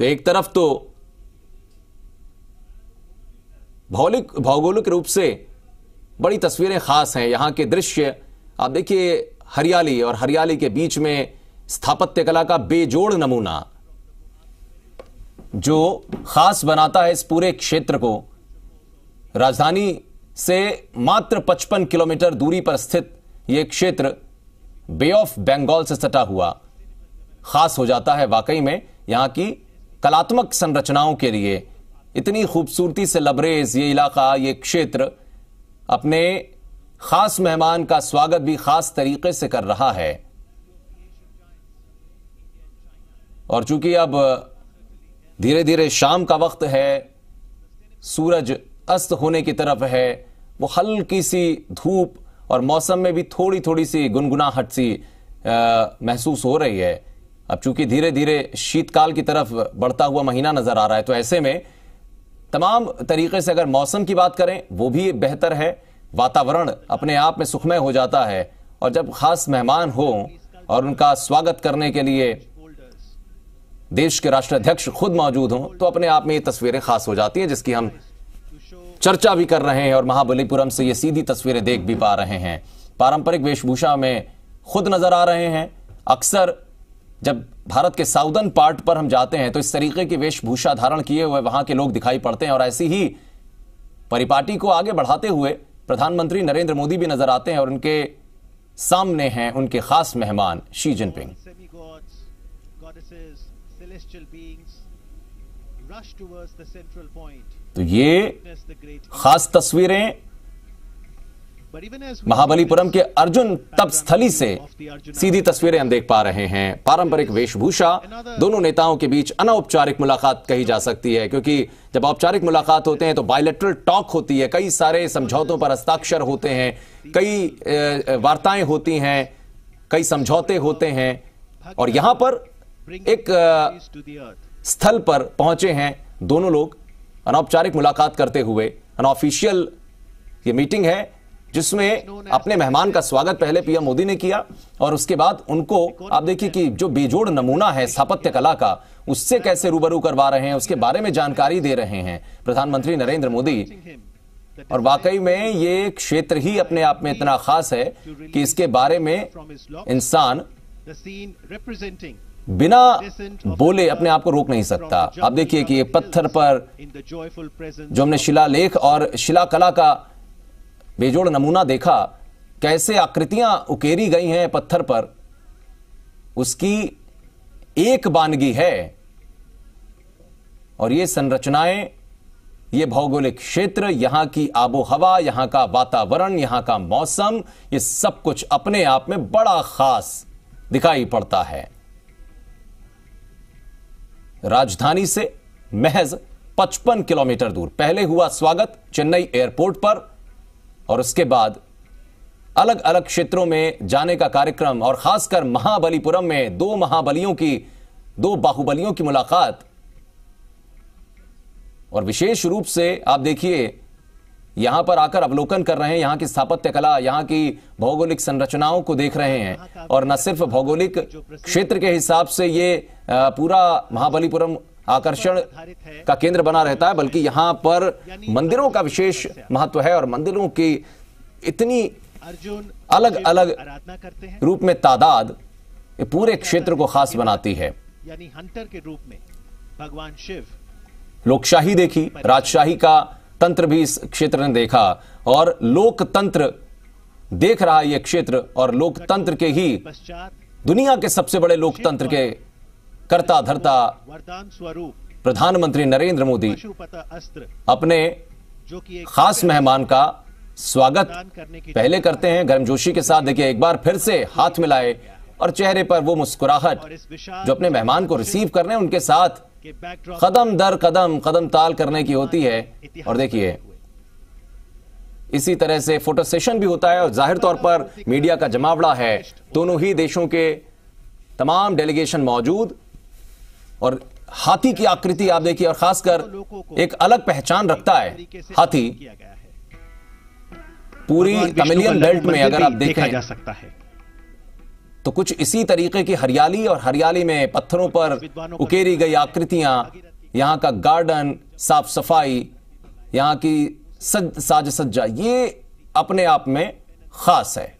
तो एक तरफ तो भौलिक भौगोलिक रूप से बड़ी तस्वीरें खास हैं यहाँ के दृश्य आप देखिए हरियाली और हरियाली के बीच में स्थापत्य कला का बेजोड़ नमूना जो खास बनाता है इस पूरे क्षेत्र को राजधानी से मात्र 55 किलोमीटर दूरी पर स्थित यह क्षेत्र बे ऑफ बंगाल से सटा हुआ खास हो जाता है वाकई में यहां की कलात्मक संरचनाओं के लिए इतनी खूबसूरती से लबरेज ये इलाका ये क्षेत्र अपने खास मेहमान का स्वागत भी खास तरीके से कर रहा है और चूंकि अब धीरे धीरे शाम का वक्त है सूरज अस्त होने की तरफ है वो हल्की सी धूप और मौसम में भी थोड़ी थोड़ी सी गुनगुनाहट सी महसूस हो रही है अब चूंकि धीरे धीरे शीतकाल की तरफ बढ़ता हुआ महीना नजर आ रहा है तो ऐसे में तमाम तरीके से अगर मौसम की बात करें वो भी बेहतर है वातावरण अपने आप में सुखमय हो जाता है और जब खास मेहमान हो और उनका स्वागत करने के लिए देश के राष्ट्राध्यक्ष खुद मौजूद हों तो अपने आप में ये तस्वीरें खास हो जाती हैं जिसकी हम चर्चा भी कर रहे हैं और महाबलीपुरम से ये सीधी तस्वीरें देख भी पा रहे हैं पारंपरिक वेशभूषा में खुद नजर आ रहे हैं अक्सर जब भारत के साउदर्न पार्ट पर हम जाते हैं तो इस तरीके की वेशभूषा धारण किए हुए वहां के लोग दिखाई पड़ते हैं और ऐसी ही परिपाटी को आगे बढ़ाते हुए प्रधानमंत्री नरेंद्र मोदी भी नजर आते हैं और उनके सामने हैं उनके खास मेहमान शी जिनपिंग तो ये खास तस्वीरें महाबलीपुरम के अर्जुन तप स्थली से सीधी तस्वीरें हम देख पा रहे हैं पारंपरिक वेशभूषा दोनों नेताओं के बीच अनौपचारिक मुलाकात कही जा सकती है क्योंकि जब औपचारिक मुलाकात होते हैं तो बायोलेट्रल टॉक होती है कई सारे समझौतों पर हस्ताक्षर होते हैं कई वार्ताएं होती हैं कई समझौते होते हैं और यहां पर एक स्थल पर पहुंचे हैं दोनों लोग अनौपचारिक मुलाकात करते हुए अनऑफिशियल ये मीटिंग है जिसमें अपने मेहमान का स्वागत पहले पीएम मोदी ने किया और उसके बाद उनको आप देखिए कि जो बेजोड़ नमूना है स्थापत्य कला का उससे कैसे रूबरू करवा रहे हैं उसके बारे में जानकारी दे रहे हैं प्रधानमंत्री नरेंद्र मोदी और वाकई में ये क्षेत्र ही अपने आप में इतना खास है कि इसके बारे में इंसान बिना बोले अपने आप को रोक नहीं सकता आप देखिए कि ये पत्थर पर जो हमने शिलालेख और शिला कला का बेजोड़ नमूना देखा कैसे आकृतियां उकेरी गई हैं पत्थर पर उसकी एक बानगी है और ये संरचनाएं ये भौगोलिक क्षेत्र यहां की आबोहवा यहां का वातावरण यहां का मौसम ये सब कुछ अपने आप में बड़ा खास दिखाई पड़ता है राजधानी से महज 55 किलोमीटर दूर पहले हुआ स्वागत चेन्नई एयरपोर्ट पर और उसके बाद अलग अलग क्षेत्रों में जाने का कार्यक्रम और खासकर महाबलीपुरम में दो महाबलियों की दो बाहुबलियों की मुलाकात और विशेष रूप से आप देखिए यहां पर आकर अवलोकन कर रहे हैं यहां की स्थापत्य कला यहां की भौगोलिक संरचनाओं को देख रहे हैं और न सिर्फ भौगोलिक क्षेत्र के हिसाब से ये पूरा महाबलीपुरम आकर्षण का केंद्र बना रहता है बल्कि यहाँ पर मंदिरों का विशेष महत्व है और मंदिरों की इतनी अलग अलग रूप में तादाद पूरे क्षेत्र को खास बनाती है यानी हंटर के रूप में भगवान शिव लोकशाही देखी राजशाही का तंत्र भी इस क्षेत्र ने देखा और लोकतंत्र देख रहा यह क्षेत्र और लोकतंत्र के ही दुनिया के सबसे बड़े लोकतंत्र के करता धरता स्वरूप प्रधानमंत्री नरेंद्र मोदी अपने खास मेहमान का स्वागत करने पहले करते हैं गर्मजोशी के साथ देखिए एक बार फिर से हाथ मिलाए और चेहरे पर वो मुस्कुराहट जो अपने मेहमान को रिसीव करने उनके साथ कदम दर कदम कदम ताल करने की होती है और देखिए इसी तरह से फोटो सेशन भी होता है और जाहिर तौर पर मीडिया का जमावड़ा है दोनों ही देशों के तमाम डेलीगेशन मौजूद और हाथी की आकृति आप देखिए और खासकर एक अलग पहचान रखता है हाथी पूरी तमिलियन बेल्ट में अगर आप देखें जा सकता है तो कुछ इसी तरीके की हरियाली और हरियाली में पत्थरों पर उकेरी गई आकृतियां यहां का गार्डन साफ सफाई यहां की सज साज सज्जा ये अपने आप में खास है